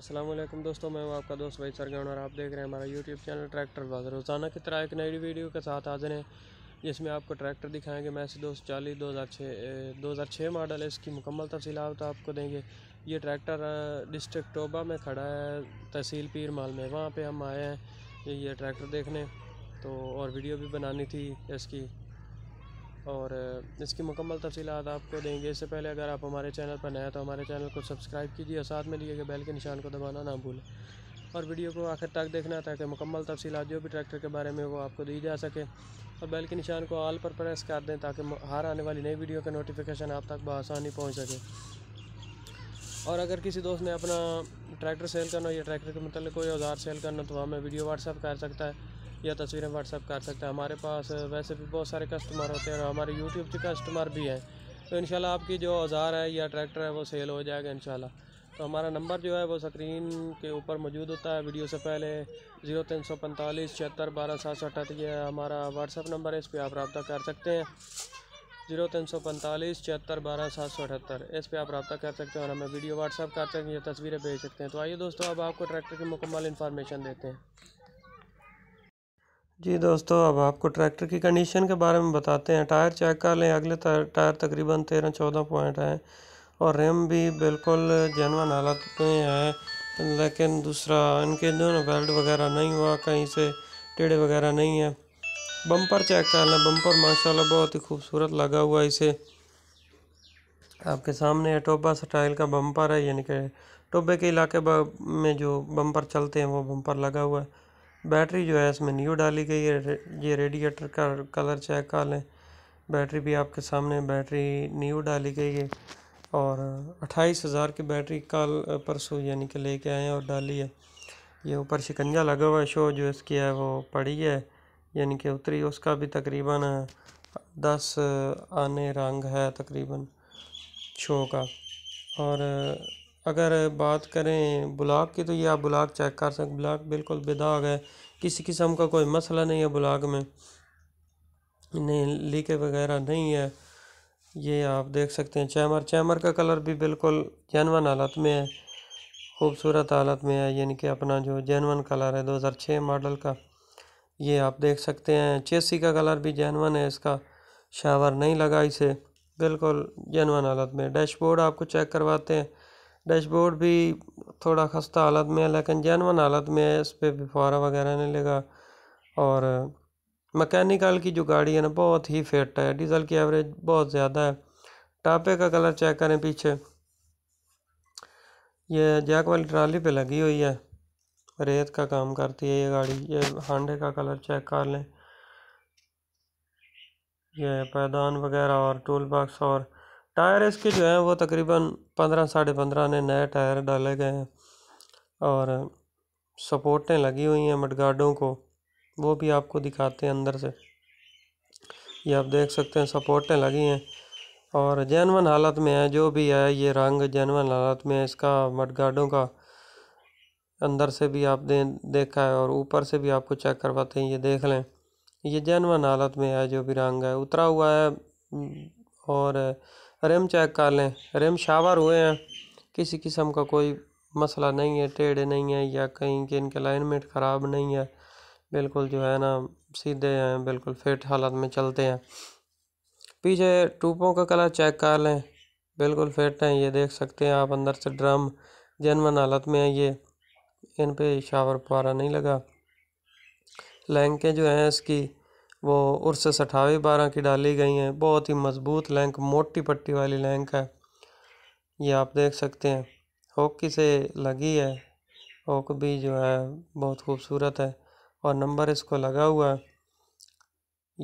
असलम दोस्तों मैं हूँ आपका दोस्त भाई सरगन और आप देख रहे हैं हमारा यूट्यूब चैनल ट्रैक्टर बाज रोज़ाना की तरह एक नई वीडियो के साथ हाजिर हैं जिसमें आपको ट्रैक्टर दिखाएंगे मैच दो सौ चालीस दो हज़ार छः दो हज़ार छः मॉडल है इसकी मुकम्मल तफसीत आपको देंगे ये ट्रैक्टर डिस्ट्रिक्ट टोबा में खड़ा है तहसील पीर माल में वहाँ पर हम आए हैं ये ट्रैक्टर देखने तो और वीडियो भी बनानी थी इसकी और इसकी मुकम्मल तफसीत आपको देंगे इससे पहले अगर आप हमारे चैनल पर नए हैं तो हमारे चैनल को सब्सक्राइब कीजिए और साथ में दिए गए बेल के निशान को दबाना ना भूलें और वीडियो को आखिर तक देखना ताकि मुकम्मल तफी जो भी ट्रैक्टर के बारे में वो आपको दी जा सके और बेल के निशान को आल पर प्रेस कर दें ताकि हर आने वाली नई वीडियो का नोटिफिकेशन आप तक बसानी पहुँच सके और अगर किसी दोस्त ने अपना ट्रैक्टर सेल करना या ट्रैक्टर के मतलब कोई औजार सेल करना तो हमें वीडियो व्हाट्सअप कर सकता है या तस्वीरें व्हाट्सअप कर सकते हैं हमारे पास वैसे भी बहुत सारे कस्टमर होते हैं और हमारे यूट्यूब के कस्टमर भी हैं तो इन आपकी जो औज़ार है या ट्रैक्टर है वो सेल हो जाएगा इन तो हमारा नंबर जो है वो स्क्रीन के ऊपर मौजूद होता है वीडियो से पहले ज़ीरो तीन सौ पैंतालीस छिहत्तर बारह सात सौ अठहत्तर है हमारा व्हाट्सअप नंबर है इस पर आप रबा कर सकते हैं जीरो तीन सौ पैंतालीस छिहत्तर बारह सात सौ अठहत्तर इस पर आप रबा कर सकते हैं और हमें वीडियो व्हाट्सअप कर सकते हैं या तस्वीरें भेज सकते हैं तो आइए दोस्तों अब आपको ट्रैक्टर की मुकम्मल इन्फॉर्मेशन देते हैं जी दोस्तों अब आपको ट्रैक्टर की कंडीशन के बारे में बताते हैं टायर चेक कर लें अगले टायर तकरीबन तेरह चौदह पॉइंट हैं और रिम भी बिल्कुल जैनवन हालत में है लेकिन दूसरा इनके ना बेल्ट वगैरह नहीं हुआ कहीं से टेढ़े वगैरह नहीं है बम्पर चेक कर लें बम्पर माशाल्लाह बहुत ही खूबसूरत लगा हुआ है इसे आपके सामने टोबा स्टाइल का बम्पर है यानी कि टोबे के इलाके में जो बम्पर चलते हैं वो बम्पर लगा हुआ है बैटरी जो है इसमें न्यू डाली गई है ये रेडिएटर का कलर चेक कर लें बैटरी भी आपके सामने बैटरी न्यू डाली गई है और अट्ठाईस हज़ार की बैटरी कल परसों यानी कि लेके आए हैं और डाली है ये ऊपर शिकंजा लगा हुआ है शो जो इसकी है वो पड़ी है यानी कि उतरी उसका भी तकरीबन दस आने रंग है तकरीबन शो का और अगर बात करें ब्लाक की तो ये आप ब्लाक चेक कर सकते ब्लाक बिल्कुल बेदाग है किसी किस्म का कोई मसला नहीं है ब्लाक में नहीं लीके वगैरह नहीं है ये आप देख सकते हैं चैमर चैमर का कलर भी बिल्कुल जैनवन हालत में है खूबसूरत हालत में है यानी कि अपना जो जैनवन कलर है 2006 मॉडल का ये आप देख सकते हैं चेसी का कलर भी जैनवन है इसका शावर नहीं लगा इसे बिल्कुल जैनवन हालत में डैशबोर्ड आपको चेक करवाते हैं डैशबोर्ड भी थोड़ा खस्ता हालत में है लेकिन जैनवन हालत में है इस पर भी वगैरह नहीं लगा और मकैनिकल की जो गाड़ी है ना बहुत ही फिट है डीज़ल की एवरेज बहुत ज़्यादा है टापे का कलर चेक करें पीछे ये जैक वाली ट्राली पे लगी हुई है रेत का काम करती है ये गाड़ी ये हांडे का कलर चेक कर लें ये पैदान वगैरह और टूल बॉक्स और टायर इसके जो हैं वो तकरीबन पंद्रह साढ़े पंद्रह ने नए टायर डाले गए हैं और सपोर्टें लगी हुई हैं मडगार्डों को वो भी आपको दिखाते हैं अंदर से ये आप देख सकते हैं सपोर्टें लगी हैं और जैनवन हालत में है जो भी है ये रंग जैनवन हालत में इसका मडगार्डों का अंदर से भी आप दे देखा है और ऊपर से भी आपको चेक करवाते हैं ये देख लें ये जैनवन हालत में है जो भी रंग है उतरा हुआ है और रिम चेक कर लें रिम शावर हुए हैं किसी किस्म का कोई मसला नहीं है टेढ़े नहीं है या कहीं के इनके अलाइनमेंट ख़राब नहीं है बिल्कुल जो है ना सीधे हैं बिल्कुल फिट हालत में चलते हैं पीछे टूपों का कलर चेक कर लें बिल्कुल फिट हैं ये देख सकते हैं आप अंदर से ड्रम जनवन हालत में है ये इन पर शावर पारा नहीं लगा लैंकें जो हैं इसकी वो उर्स सठावी बारह की डाली गई हैं बहुत ही मज़बूत लैंक मोटी पट्टी वाली लैंक है ये आप देख सकते हैं होक से लगी है होक भी जो है बहुत खूबसूरत है और नंबर इसको लगा हुआ है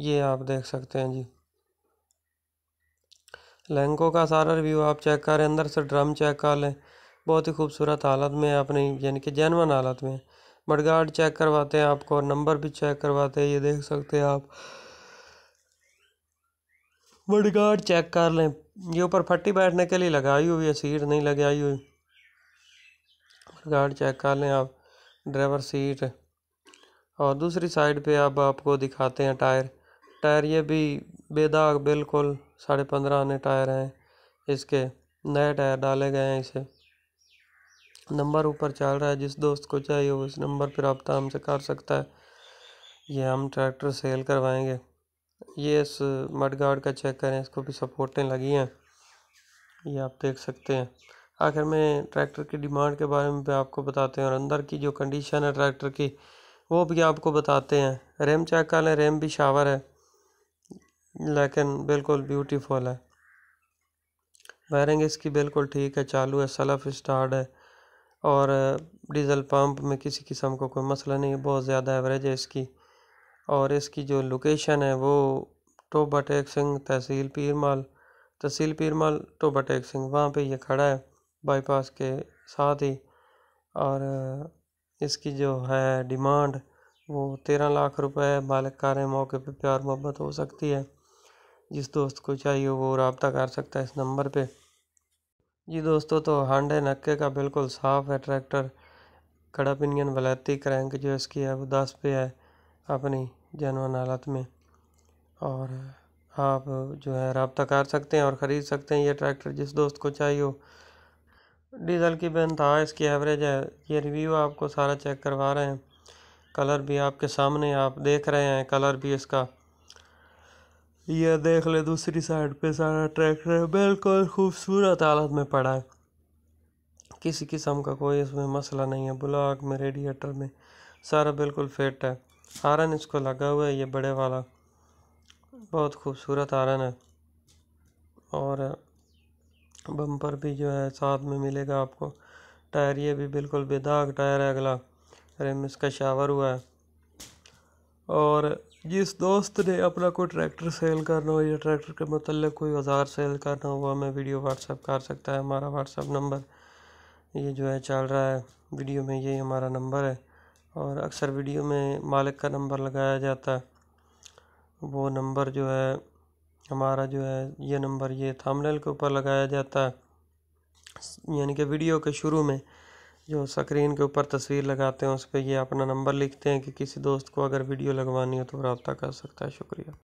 ये आप देख सकते हैं जी लहंगों का सारा रिव्यू आप चेक करें अंदर से ड्रम चेक कर लें बहुत ही खूबसूरत हालत में अपनी यानी कि जैनवन हालत में बट गार्ड चेक करवाते हैं आपको और नंबर भी चेक करवाते हैं ये देख सकते हैं आप बट गार्ड चेक कर लें ये ऊपर फट्टी बैठने के लिए लगाई हुई है सीट नहीं लगाई हुई गार्ड चेक कर लें आप ड्राइवर सीट और दूसरी साइड पे अब आप आपको दिखाते हैं टायर टायर ये भी बेदाग बिल्कुल साढ़े पंद्रह आने टायर हैं इसके नए टायर डाले गए हैं इसे नंबर ऊपर चल रहा है जिस दोस्त को चाहिए वो इस नंबर पर रबता हमसे कर सकता है ये हम ट्रैक्टर सेल करवाएंगे ये इस मड गार्ड का चेक करें इसको भी सपोर्टें लगी हैं ये आप देख सकते हैं आखिर में ट्रैक्टर की डिमांड के बारे में भी आपको बताते हैं और अंदर की जो कंडीशन है ट्रैक्टर की वो भी आपको बताते हैं रेम चेक कर लें रेम भी शावर है लेकिन बिल्कुल ब्यूटीफुल है वायरिंग इसकी बिल्कुल ठीक है चालू है सलफ स्टार्ट है और डीज़ल पंप में किसी किस्म का कोई मसला नहीं है बहुत ज़्यादा एवरेज है इसकी और इसकी जो लोकेशन है वो टोबा टेक सिंह तहसील पीरमाल तहसील पीरमाल टोबा टेक सिंह वहाँ पे ये खड़ा है बाईपास के साथ ही और इसकी जो है डिमांड वो तेरह लाख रुपए है मालिक कार मौके पे प्यार मोहब्बत हो सकती है जिस दोस्त को चाहिए वो रबता कर सकता है इस नंबर पे जी दोस्तों तो हांडे नक्के का बिल्कुल साफ़ है ट्रैक्टर कड़ा पिनियन वलैती क्रैंक जो इसकी है वो दस पे है अपनी जनवन हालत में और आप जो है रबता कर सकते हैं और ख़रीद सकते हैं ये ट्रैक्टर जिस दोस्त को चाहिए हो डीजल की था इसकी एवरेज है ये रिव्यू आपको सारा चेक करवा रहे हैं कलर भी आपके सामने आप देख रहे हैं कलर भी इसका यह देख ले दूसरी साइड पे सारा ट्रैक्टर बिल्कुल खूबसूरत हालत में पड़ा है किसी किस्म का कोई इसमें मसला नहीं है ब्लॉक में रेडिएटर में सारा बिल्कुल फिट है आरन इसको लगा हुआ है ये बड़े वाला बहुत खूबसूरत आरन है और बम्पर भी जो है साथ में मिलेगा आपको टायर ये भी बिल्कुल बेदाग टायर है अगला रिम इसका शावर हुआ है और जिस दोस्त ने अपना कोई ट्रैक्टर सेल करना हो या ट्रैक्टर के मतलब कोई औजार सेल करना हो वह हमें वीडियो व्हाट्सअप कर सकता है हमारा व्हाट्सअप नंबर ये जो है चल रहा है वीडियो में यही हमारा नंबर है और अक्सर वीडियो में मालिक का नंबर लगाया जाता है वो नंबर जो है हमारा जो है ये नंबर ये थामनेल के ऊपर लगाया जाता है यानी कि वीडियो के शुरू में जो स्क्रीन के ऊपर तस्वीर लगाते हैं उस पर ये अपना नंबर लिखते हैं कि किसी दोस्त को अगर वीडियो लगवानी हो तो रब्ता कर सकता है शुक्रिया